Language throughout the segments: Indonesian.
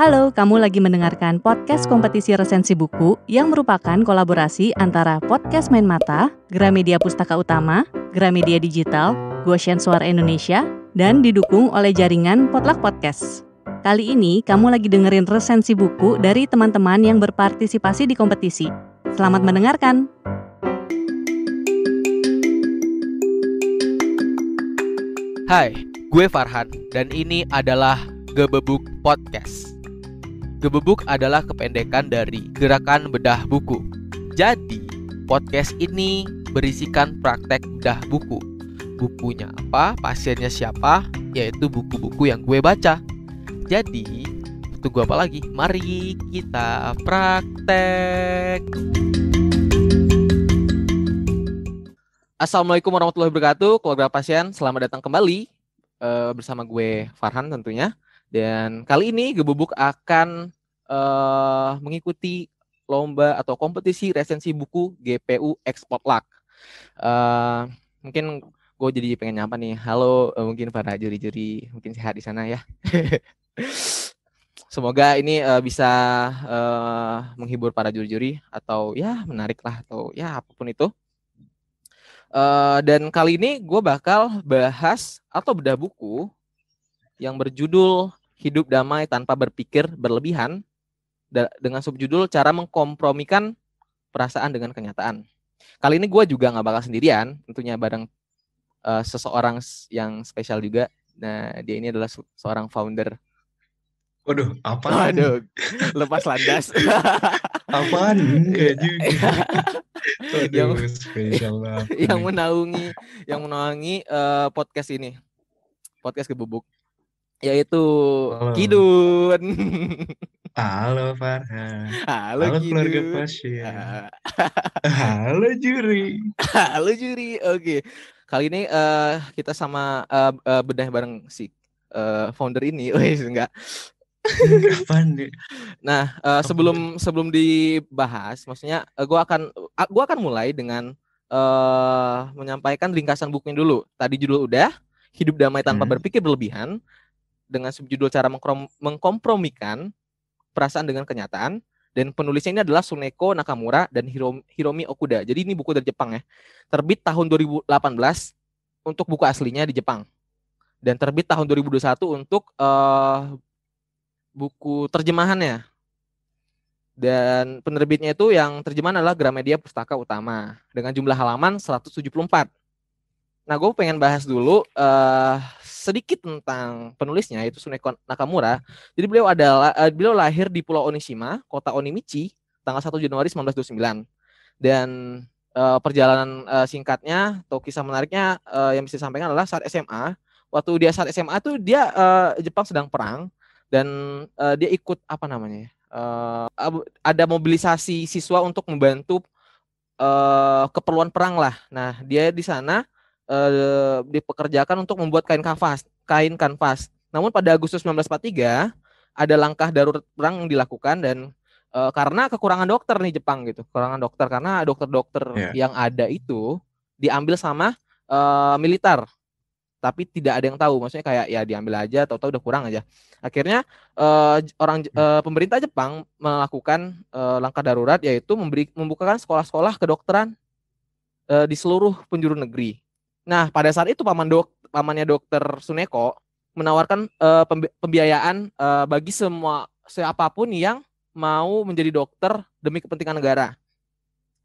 Halo, kamu lagi mendengarkan podcast kompetisi resensi buku yang merupakan kolaborasi antara Podcast Main Mata, Gramedia Pustaka Utama, Gramedia Digital, Goshen Suara Indonesia, dan didukung oleh jaringan Potluck Podcast. Kali ini kamu lagi dengerin resensi buku dari teman-teman yang berpartisipasi di kompetisi. Selamat mendengarkan. Hai, gue Farhan dan ini adalah Gebebuk Podcast. Gebebuk adalah kependekan dari gerakan bedah buku. Jadi, podcast ini berisikan praktek bedah buku. Bukunya apa, pasiennya siapa, yaitu buku-buku yang gue baca. Jadi, tunggu apa lagi? Mari kita praktek. Assalamualaikum warahmatullahi wabarakatuh, keluarga pasien. Selamat datang kembali e, bersama gue Farhan tentunya. Dan kali ini Gebubuk akan uh, mengikuti lomba atau kompetisi resensi buku GPU Export Luck. Uh, mungkin gue jadi pengen nyapa nih. Halo, uh, mungkin para juri-juri mungkin sehat di sana ya. Semoga ini uh, bisa uh, menghibur para juri-juri atau ya menarik lah atau ya apapun itu. Uh, dan kali ini gue bakal bahas atau bedah buku yang berjudul Hidup Damai Tanpa Berpikir Berlebihan dengan subjudul cara mengkompromikan perasaan dengan kenyataan. Kali ini gue juga nggak bakal sendirian, tentunya bareng uh, seseorang yang spesial juga. Nah, dia ini adalah seorang founder. Waduh, apa? Waduh, lepas landas. Apaan? Iya. yang, spesial Yang menaungi, yang menaungi uh, podcast ini, podcast kebubuk yaitu Halo. Kidun. Halo Farhan. Halo, Halo Kidun. keluarga pasien. Halo juri. Halo juri. Oke. Kali ini uh, kita sama uh, uh, bedah bareng si uh, founder ini. Wes enggak. Kapan deh? Nah, uh, sebelum sebelum dibahas, maksudnya uh, gua akan uh, gua akan mulai dengan uh, menyampaikan ringkasan bukunya dulu. Tadi judul udah Hidup Damai Tanpa hmm. Berpikir Berlebihan dengan subjudul cara mengkompromikan perasaan dengan kenyataan dan penulisnya ini adalah Suneko Nakamura dan Hiromi Okuda. Jadi ini buku dari Jepang ya. Terbit tahun 2018 untuk buku aslinya di Jepang. Dan terbit tahun 2021 untuk uh, buku terjemahannya. Dan penerbitnya itu yang terjemahan adalah Gramedia Pustaka Utama dengan jumlah halaman 174. Nah, gue pengen bahas dulu uh, sedikit tentang penulisnya yaitu Suneko Nakamura. Jadi beliau adalah eh, uh, beliau lahir di Pulau Onishima, kota Onimichi, tanggal 1 Januari 1929. Dan uh, perjalanan uh, singkatnya atau kisah menariknya uh, yang bisa disampaikan adalah saat SMA. Waktu dia saat SMA tuh dia uh, Jepang sedang perang dan uh, dia ikut apa namanya? Uh, ada mobilisasi siswa untuk membantu uh, keperluan perang lah. Nah, dia di sana Eh, dipekerjakan untuk membuat kain kanvas, kain kanvas. Namun pada Agustus 1943 ada langkah darurat perang yang dilakukan dan e, karena kekurangan dokter nih Jepang gitu, kekurangan dokter karena dokter-dokter yeah. yang ada itu diambil sama e, militer. Tapi tidak ada yang tahu, maksudnya kayak ya diambil aja, tahu-tahu udah kurang aja. Akhirnya orang hmm. pemerintah Jepang melakukan langkah darurat yaitu memberi membukakan sekolah-sekolah kedokteran uh, di seluruh penjuru negeri Nah, pada saat itu paman dok pamannya dokter Suneko menawarkan uh, pembiayaan uh, bagi semua siapapun yang mau menjadi dokter demi kepentingan negara.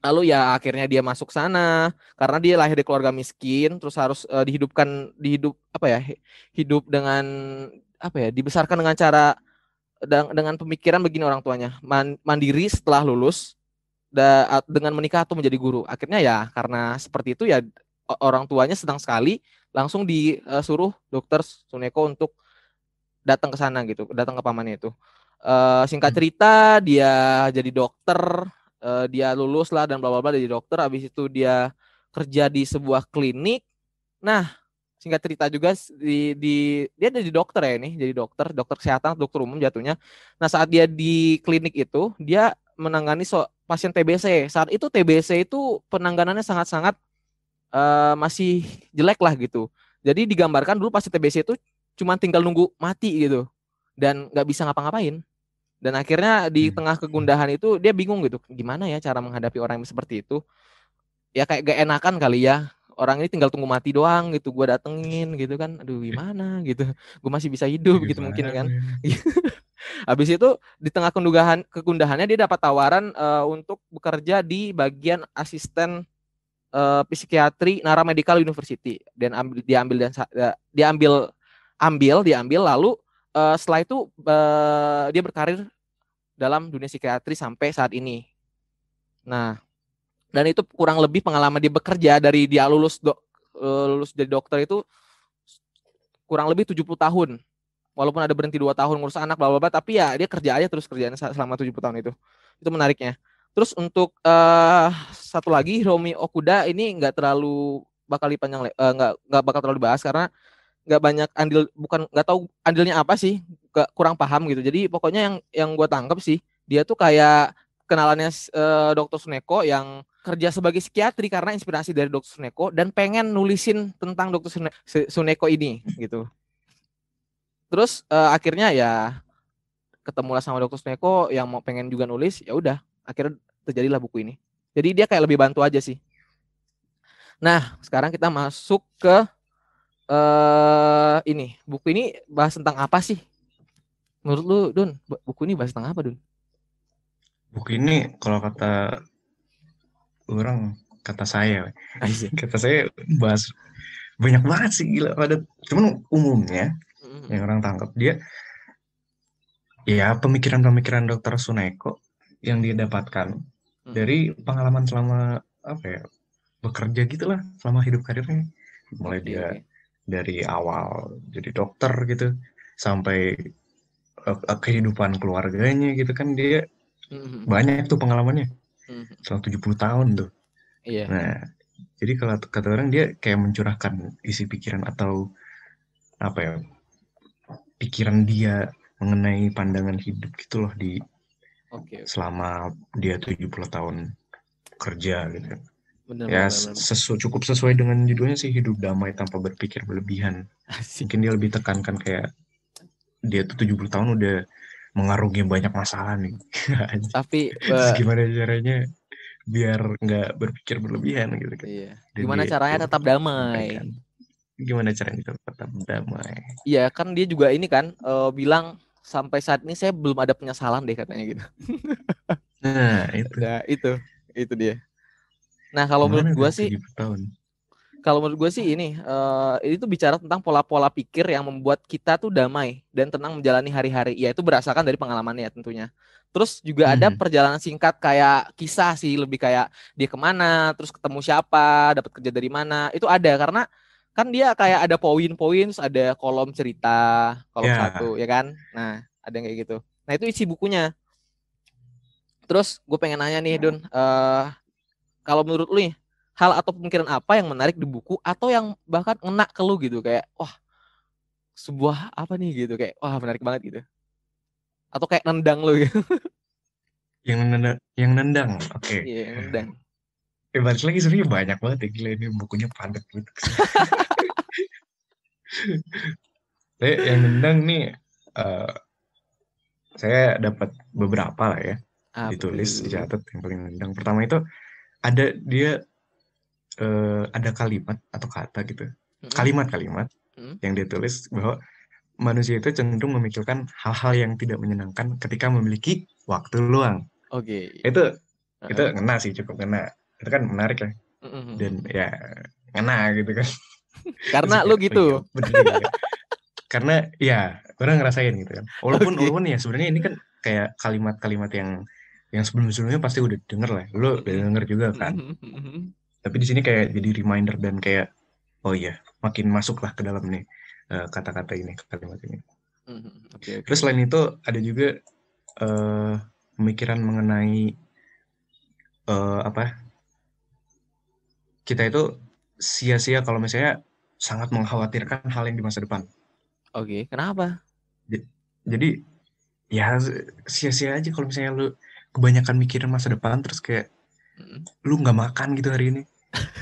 Lalu ya akhirnya dia masuk sana karena dia lahir di keluarga miskin, terus harus uh, dihidupkan dihidup apa ya? hidup dengan apa ya? dibesarkan dengan cara dengan pemikiran begini orang tuanya, mandiri setelah lulus da, dengan menikah atau menjadi guru. Akhirnya ya karena seperti itu ya orang tuanya sedang sekali langsung disuruh e, dokter Suneko untuk datang ke sana gitu, datang ke pamannya itu. Uh, singkat hmm. cerita dia jadi dokter, uh, dia lulus lah dan bla bla bla jadi dokter. Habis itu dia kerja di sebuah klinik. Nah, singkat cerita juga di, di dia jadi dokter ya ini, jadi dokter, dokter kesehatan, dokter umum jatuhnya. Nah, saat dia di klinik itu, dia menangani so pasien TBC. Saat itu TBC itu penanganannya sangat-sangat uh, masih jelek lah gitu. Jadi digambarkan dulu pasti TBC itu cuma tinggal nunggu mati gitu dan nggak bisa ngapa-ngapain. Dan akhirnya di hmm. tengah kegundahan itu dia bingung gitu, gimana ya cara menghadapi orang yang seperti itu? Ya kayak gak enakan kali ya. Orang ini tinggal tunggu mati doang gitu, gue datengin gitu kan. Aduh gimana gitu. Gue masih bisa hidup gimana gitu mungkin ya kan. Habis itu di tengah kegundahan kegundahannya dia dapat tawaran uh, untuk bekerja di bagian asisten uh, psikiatri Nara Medical University dan ambil diambil dan uh, diambil ambil diambil lalu uh, setelah itu uh, dia berkarir dalam dunia psikiatri sampai saat ini. Nah, dan itu kurang lebih pengalaman dia bekerja dari dia lulus do, lulus jadi dokter itu kurang lebih 70 tahun. Walaupun ada berhenti dua tahun ngurus anak bla bla bla tapi ya dia kerja aja terus kerjaan selama 70 tahun itu. Itu menariknya. Terus untuk uh, satu lagi Romi Okuda ini nggak terlalu bakal dipanjang eh, nggak uh, nggak bakal terlalu dibahas karena nggak banyak andil bukan nggak tahu andilnya apa sih gak, kurang paham gitu jadi pokoknya yang yang gue tangkap sih dia tuh kayak kenalannya uh, dokter Suneko yang kerja sebagai psikiatri karena inspirasi dari dokter Suneko dan pengen nulisin tentang dokter Suneko ini gitu terus uh, akhirnya ya ketemulah sama dokter Suneko yang mau pengen juga nulis ya udah akhirnya terjadilah buku ini jadi dia kayak lebih bantu aja sih nah sekarang kita masuk ke uh, ini buku ini bahas tentang apa sih menurut lu Dun buku ini bahas tentang apa Dun buku ini kalau kata orang kata saya kata saya bahas banyak banget sih gila ada cuman umumnya mm-hmm. yang orang tangkap dia ya pemikiran-pemikiran dokter Suneko yang dia dapatkan hmm. dari pengalaman selama apa ya bekerja gitulah selama hidup karirnya mulai dia dari awal jadi dokter gitu sampai uh, kehidupan keluarganya gitu kan dia hmm. banyak tuh pengalamannya mm-hmm. selama 70 tahun tuh yeah. nah jadi kalau kata orang dia kayak mencurahkan isi pikiran atau apa ya pikiran dia mengenai pandangan hidup gitu loh di okay, selama dia 70 tahun kerja gitu kan. benar, ya benar, Sesu, cukup sesuai dengan judulnya sih hidup damai tanpa berpikir berlebihan Asik. mungkin dia lebih tekankan kayak dia tuh 70 tahun udah mengarungi banyak masalah nih tapi uh... gimana caranya biar nggak berpikir berlebihan gitu kan iya. gimana caranya caranya tetap damai kan? gimana caranya tetap damai iya kan dia juga ini kan uh, bilang sampai saat ini saya belum ada penyesalan deh katanya gitu. Nah, itu. Nah, itu. Itu dia. Nah, kalau Mana menurut gue sih tahun? Kalau menurut gue sih ini eh, uh, itu bicara tentang pola-pola pikir yang membuat kita tuh damai dan tenang menjalani hari-hari. Ya itu berasalkan dari pengalamannya tentunya. Terus juga hmm. ada perjalanan singkat kayak kisah sih lebih kayak dia kemana, terus ketemu siapa, dapat kerja dari mana. Itu ada karena kan dia kayak ada poin-poin, ada kolom cerita, kolom yeah. satu, ya kan? Nah, ada yang kayak gitu. Nah, itu isi bukunya. Terus gue pengen nanya nih, Don, uh, eh, kalau menurut lu nih, hal atau pemikiran apa yang menarik di buku atau yang bahkan ngena ke lu gitu kayak wah sebuah apa nih gitu kayak wah menarik banget gitu atau kayak nendang lu gitu yang nendang yang nendang oke okay. Iya, yeah, yang nendang Eh, balik lagi sebenarnya banyak banget ya gila ini bukunya padat gitu. Tapi eh, yang nendang nih uh, saya dapat beberapa lah ya Apa ditulis dicatat yang paling nendang. Pertama itu ada dia uh, ada kalimat atau kata gitu kalimat-kalimat hmm. yang dia tulis bahwa manusia itu cenderung memikirkan hal-hal yang tidak menyenangkan ketika memiliki waktu luang. Oke. Okay. Itu uh -huh. itu ngena sih cukup ngena itu kan menarik ya mm-hmm. dan ya enak gitu kan karena lu gitu oh iya, bener, ya. karena ya orang ngerasain gitu kan walaupun okay. walaupun ya sebenarnya ini kan kayak kalimat-kalimat yang yang sebelum-sebelumnya pasti udah denger lah lu udah denger juga kan mm-hmm, mm-hmm. tapi di sini kayak jadi reminder dan kayak oh iya makin masuk lah ke dalam nih eh, kata-kata ini kalimat ini mm-hmm. okay, okay. terus selain itu ada juga uh, pemikiran mengenai uh, apa kita itu sia-sia kalau misalnya sangat mengkhawatirkan hal yang di masa depan. Oke, okay, kenapa? Jadi ya sia-sia aja kalau misalnya lu kebanyakan mikirin masa depan terus kayak lu nggak makan gitu hari ini.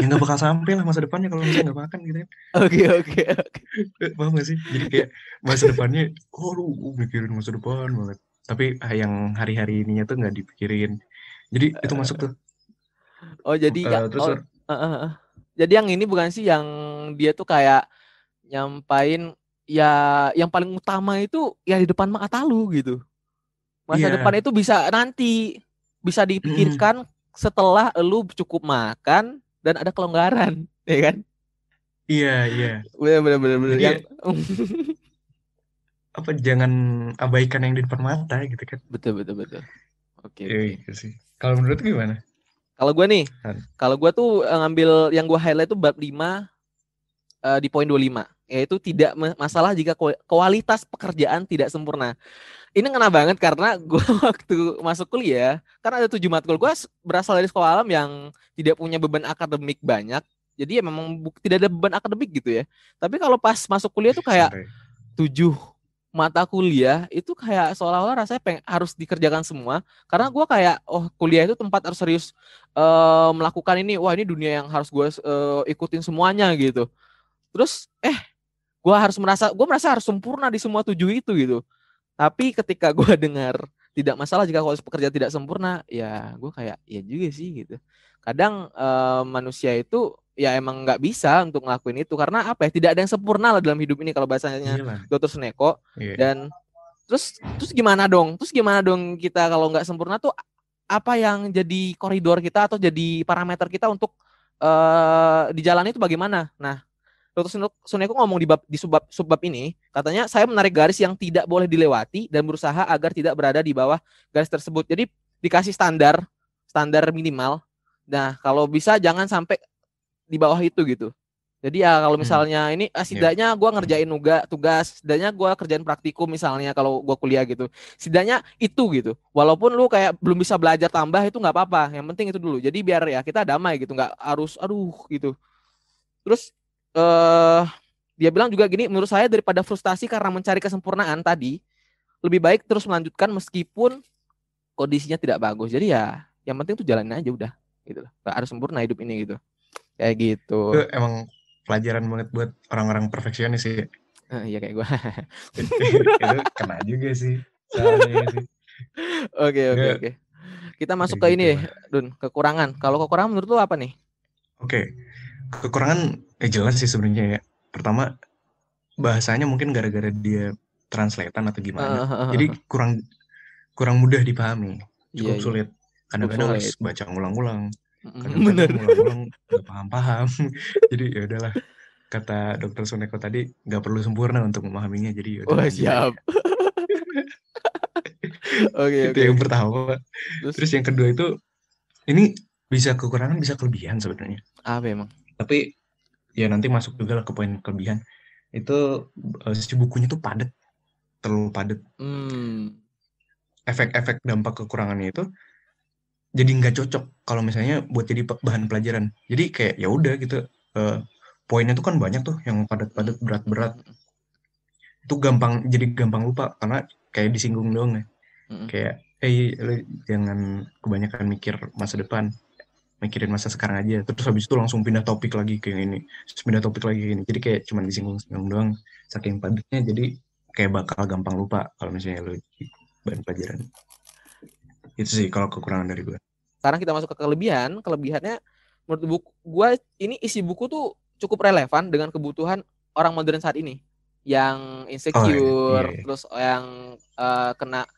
ya nggak bakal sampai lah masa depannya kalau misalnya nggak makan gitu ya. Oke oke oke. Paham gak sih? Jadi kayak masa depannya, oh lu mikirin masa depan banget. Tapi ah, yang hari-hari ininya tuh nggak dipikirin. Jadi itu masuk tuh. Oh jadi uh, ya, terus, oh, jadi yang ini bukan sih yang dia tuh kayak nyampain ya yang paling utama itu ya di depan mata lu gitu masa yeah. depan itu bisa nanti bisa dipikirkan mm. setelah lu cukup makan dan ada kelonggaran ya kan iya iya benar benar benar benar ya yang apa jangan abaikan yang di depan mata gitu kan betul betul betul oke okay, iya, okay. Iya kalau menurut gimana kalau gue nih, kan. kalau gue tuh eh, ngambil yang gue highlight tuh bab 5 uh, eh, di poin 25, yaitu tidak masalah jika kualitas pekerjaan tidak sempurna. Ini kena banget karena gue waktu masuk kuliah, karena ada tujuh matkul. Gue berasal dari sekolah alam yang tidak punya beban akademik banyak, jadi ya memang tidak ada beban akademik gitu ya. Tapi kalau pas masuk kuliah tuh kayak tujuh mata kuliah itu kayak seolah-olah rasanya peng harus dikerjakan semua karena gue kayak oh kuliah itu tempat harus serius uh, melakukan ini wah ini dunia yang harus gue uh, ikutin semuanya gitu terus eh gue harus merasa gue merasa harus sempurna di semua tujuh itu gitu tapi ketika gue dengar tidak masalah jika kualitas pekerja tidak sempurna ya gue kayak ya juga sih gitu kadang uh, manusia itu ya emang nggak bisa untuk ngelakuin itu karena apa ya tidak ada yang sempurna lah dalam hidup ini kalau bahasanya iya dokter Suneko yeah. dan terus terus gimana dong terus gimana dong kita kalau nggak sempurna tuh apa yang jadi koridor kita atau jadi parameter kita untuk uh, eh, di jalan itu bagaimana nah dokter Suneko ngomong di bab di subbab subbab ini katanya saya menarik garis yang tidak boleh dilewati dan berusaha agar tidak berada di bawah garis tersebut jadi dikasih standar standar minimal Nah, kalau bisa jangan sampai di bawah itu gitu. Jadi ya kalau hmm. misalnya hmm. ini ah, iya. setidaknya yeah. gue ngerjain nuga tugas, setidaknya gua kerjain praktikum misalnya kalau gua kuliah gitu, setidaknya itu gitu. Walaupun lu kayak belum bisa belajar tambah itu nggak apa-apa, yang penting itu dulu. Jadi biar ya kita damai gitu, nggak harus aduh gitu. Terus eh uh, dia bilang juga gini, menurut saya daripada frustasi karena mencari kesempurnaan tadi, lebih baik terus melanjutkan meskipun kondisinya tidak bagus. Jadi ya yang penting tuh jalanin aja udah gitu loh. harus sempurna hidup ini gitu kayak gitu itu emang pelajaran banget buat orang-orang perfeksionis sih uh, iya kayak gue itu kena juga sih ya oke oke oke kita masuk ke ini gitu ya, Dun kekurangan kalau kekurangan menurut lo apa nih oke okay. kekurangan eh, jelas sih sebenarnya ya pertama bahasanya mungkin gara-gara dia translatean atau gimana. Uh, uh, uh, Jadi kurang kurang mudah dipahami, iya, cukup yeah, sulit. Kadang-kadang harus baca ulang-ulang kadang-kadang bener gak paham-paham jadi ya udahlah kata dokter Suneko tadi nggak perlu sempurna untuk memahaminya jadi ya udah oh, siap oke okay, itu okay. yang pertama terus, terus yang kedua itu ini bisa kekurangan bisa kelebihan sebenarnya apa emang tapi ya nanti masuk juga lah ke poin kelebihan itu eh, si bukunya tuh padat terlalu padat hmm. efek-efek dampak kekurangannya itu jadi nggak cocok kalau misalnya buat jadi bahan pelajaran jadi kayak ya udah gitu uh, poinnya tuh kan banyak tuh yang padat-padat berat-berat itu gampang jadi gampang lupa karena kayak disinggung doang ya hmm kayak eh jangan kebanyakan mikir masa depan mikirin masa sekarang aja terus habis itu langsung pindah topik lagi ke yang ini terus pindah topik lagi ke ini jadi kayak cuman disinggung-singgung doang saking padatnya jadi kayak bakal gampang lupa kalau misalnya lu bahan pelajaran itu sih kalau kekurangan dari gue sekarang kita masuk ke kelebihan kelebihannya menurut buku gue ini isi buku tuh cukup relevan dengan kebutuhan orang modern saat ini yang oh, iya, iya. insecure, oh, iya. terus yang uh, kena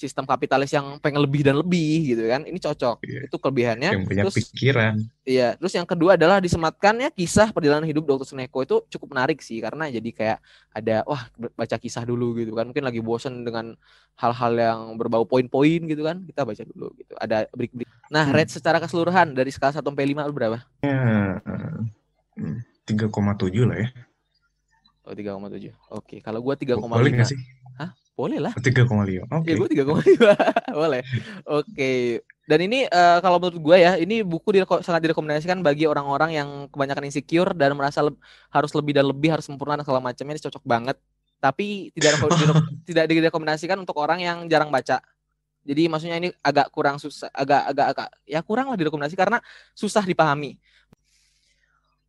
sistem kapitalis yang pengen lebih dan lebih gitu kan. Ini cocok. Iya. Itu kelebihannya. Yang punya terus, pikiran. Iya, terus yang kedua adalah disematkannya kisah perjalanan hidup dokter Suneko itu cukup menarik sih karena jadi kayak ada wah baca kisah dulu gitu kan. Mungkin lagi bosen dengan hal-hal yang berbau poin-poin gitu kan. Kita baca dulu gitu. Ada break-break. Nah, hmm. rate secara keseluruhan dari skala 1 sampai 5 berapa? Ya, 3,7 hmm, lah ya. Oh, 3,7. Oke, kalau gua 3,5. Boleh gak sih? Hah? Boleh lah. 3,5. Oke. Okay. Ya, gua 3,5. Boleh. Oke. Okay. Dan ini uh, kalau menurut gua ya, ini buku direko sangat direkomendasikan bagi orang-orang yang kebanyakan insecure dan merasa le harus lebih dan lebih harus sempurna dan segala macamnya. Ini cocok banget. Tapi tidak tidak direkomendasikan untuk orang yang jarang baca. Jadi maksudnya ini agak kurang susah, agak agak agak ya kurang lah direkomendasi karena susah dipahami.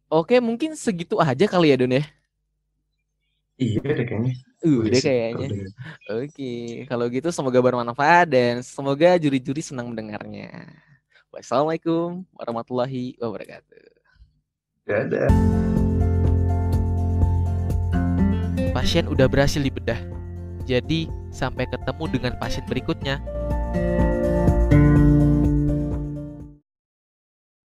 Oke, mungkin segitu aja kali ya Don ya. Iya deh kayaknya. Uh, udah kayaknya. Oke, okay. kalau gitu semoga bermanfaat dan semoga juri-juri senang mendengarnya. Wassalamualaikum warahmatullahi wabarakatuh. Dadah. Pasien udah berhasil dibedah. Jadi, sampai ketemu dengan pasien berikutnya.